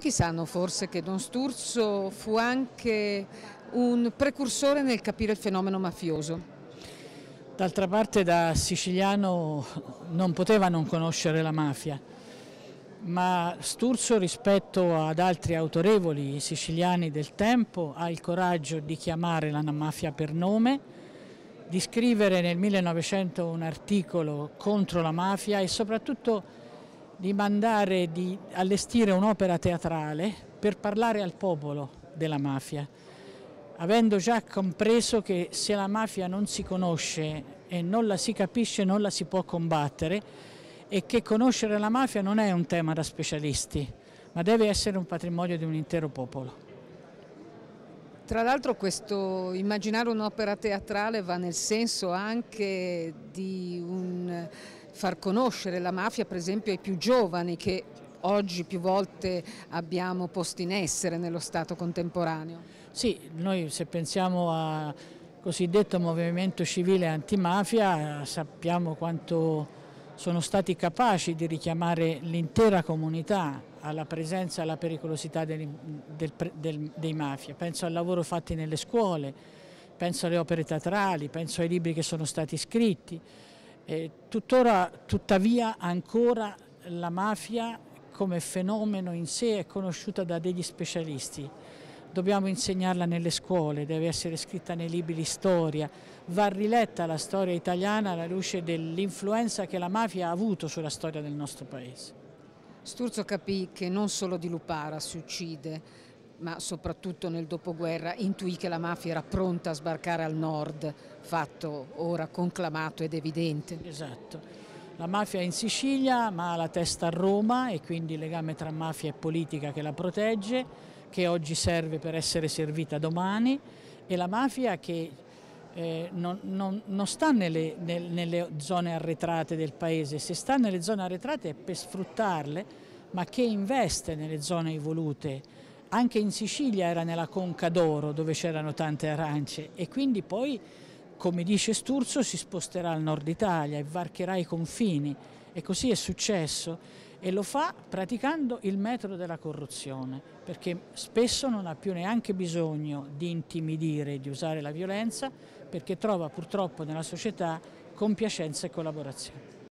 Pochi sanno forse che Don Sturzo fu anche un precursore nel capire il fenomeno mafioso. D'altra parte da siciliano non poteva non conoscere la mafia, ma Sturzo rispetto ad altri autorevoli siciliani del tempo ha il coraggio di chiamare la mafia per nome, di scrivere nel 1900 un articolo contro la mafia e soprattutto di mandare, di allestire un'opera teatrale per parlare al popolo della mafia, avendo già compreso che se la mafia non si conosce e non la si capisce non la si può combattere e che conoscere la mafia non è un tema da specialisti, ma deve essere un patrimonio di un intero popolo. Tra l'altro questo immaginare un'opera teatrale va nel senso anche di un far conoscere la mafia per esempio ai più giovani che oggi più volte abbiamo posto in essere nello Stato contemporaneo. Sì, noi se pensiamo al cosiddetto movimento civile antimafia sappiamo quanto sono stati capaci di richiamare l'intera comunità alla presenza e alla pericolosità del, del, del, dei mafia. Penso al lavoro fatto nelle scuole, penso alle opere teatrali, penso ai libri che sono stati scritti. E tuttora, tuttavia ancora la mafia come fenomeno in sé è conosciuta da degli specialisti. Dobbiamo insegnarla nelle scuole, deve essere scritta nei libri di storia, va riletta la storia italiana alla luce dell'influenza che la mafia ha avuto sulla storia del nostro paese. Sturzo capì che non solo di Lupara si uccide, ma soprattutto nel dopoguerra intuì che la mafia era pronta a sbarcare al nord, fatto ora conclamato ed evidente. Esatto. La mafia è in Sicilia ma ha la testa a Roma e quindi il legame tra mafia e politica che la protegge, che oggi serve per essere servita domani e la mafia che eh, non, non, non, sta nelle, nel, nelle zone arretrate del paese, se sta nelle zone arretrate è per sfruttarle ma che investe nelle zone evolute anche in Sicilia era nella Conca d'Oro dove c'erano tante arance e quindi poi, come dice Sturzo, si sposterà al nord Italia e varcherà i confini e così è successo e lo fa praticando il metodo della corruzione, perché spesso non ha più neanche bisogno di intimidire, di usare la violenza, perché trova purtroppo nella società compiacenza e collaborazione.